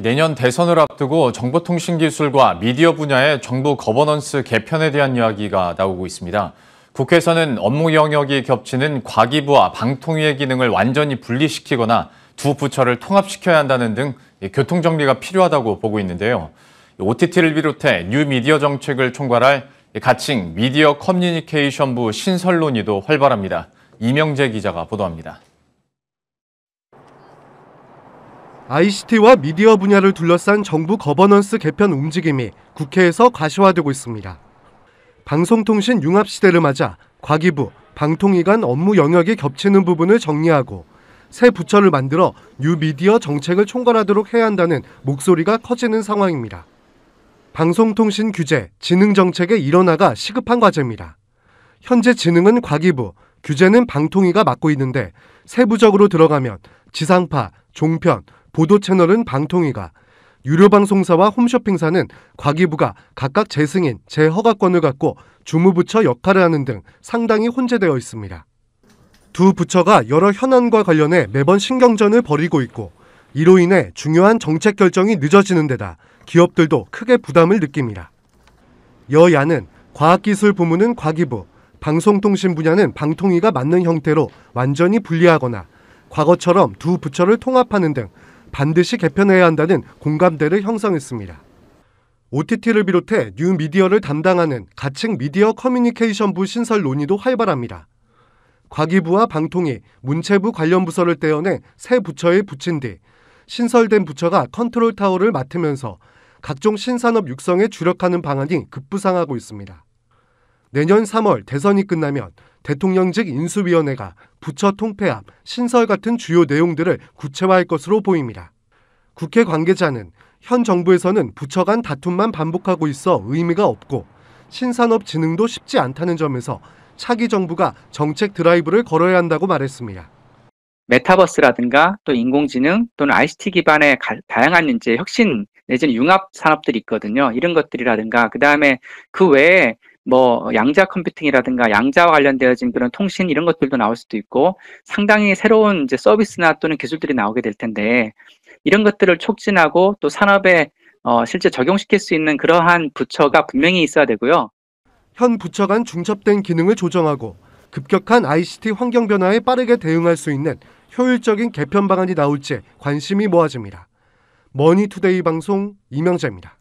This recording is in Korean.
내년 대선을 앞두고 정보통신기술과 미디어 분야의 정부 거버넌스 개편에 대한 이야기가 나오고 있습니다. 국회에서는 업무 영역이 겹치는 과기부와 방통위의 기능을 완전히 분리시키거나 두 부처를 통합시켜야 한다는 등 교통정리가 필요하다고 보고 있는데요. OTT를 비롯해 뉴미디어 정책을 총괄할 가칭 미디어 커뮤니케이션부 신설 논의도 활발합니다. 이명재 기자가 보도합니다. ICT와 미디어 분야를 둘러싼 정부 거버넌스 개편 움직임이 국회에서 과시화되고 있습니다. 방송통신 융합 시대를 맞아 과기부, 방통위간 업무 영역이 겹치는 부분을 정리하고 새 부처를 만들어 뉴미디어 정책을 총괄하도록 해야 한다는 목소리가 커지는 상황입니다. 방송통신 규제, 지능 정책의 일어나가 시급한 과제입니다. 현재 지능은 과기부, 규제는 방통위가 맡고 있는데 세부적으로 들어가면 지상파, 종편, 보도 채널은 방통위가, 유료 방송사와 홈쇼핑사는 과기부가 각각 재승인, 재허가권을 갖고 주무부처 역할을 하는 등 상당히 혼재되어 있습니다. 두 부처가 여러 현안과 관련해 매번 신경전을 벌이고 있고 이로 인해 중요한 정책 결정이 늦어지는 데다 기업들도 크게 부담을 느낍니다. 여야는 과학기술 부문은 과기부, 방송통신 분야는 방통위가 맞는 형태로 완전히 분리하거나 과거처럼 두 부처를 통합하는 등 반드시 개편해야 한다는 공감대를 형성했습니다. OTT를 비롯해 뉴미디어를 담당하는 가칭 미디어 커뮤니케이션부 신설 논의도 활발합니다. 과기부와 방통위, 문체부 관련 부서를 떼어내 새 부처에 붙인 뒤 신설된 부처가 컨트롤 타워를 맡으면서 각종 신산업 육성에 주력하는 방안이 급부상하고 있습니다. 내년 3월 대선이 끝나면 대통령직 인수위원회가 부처 통폐합, 신설 같은 주요 내용들을 구체화할 것으로 보입니다. 국회 관계자는 현 정부에서는 부처 간 다툼만 반복하고 있어 의미가 없고 신산업 진흥도 쉽지 않다는 점에서 차기 정부가 정책 드라이브를 걸어야 한다고 말했습니다. 메타버스라든가 또 인공지능 또는 ICT 기반의 다양한 이제 혁신 내지는 융합 산업들이 있거든요. 이런 것들이라든가 그 다음에 그 외에 뭐 양자 컴퓨팅이라든가 양자와 관련되어진 그런 통신 이런 것들도 나올 수도 있고 상당히 새로운 이제 서비스나 또는 기술들이 나오게 될 텐데 이런 것들을 촉진하고 또 산업에 어, 실제 적용시킬 수 있는 그러한 부처가 분명히 있어야 되고요. 현 부처 간 중첩된 기능을 조정하고 급격한 ICT 환경 변화에 빠르게 대응할 수 있는 효율적인 개편 방안이 나올지 관심이 모아집니다. 머니투데이 방송 이명재입니다.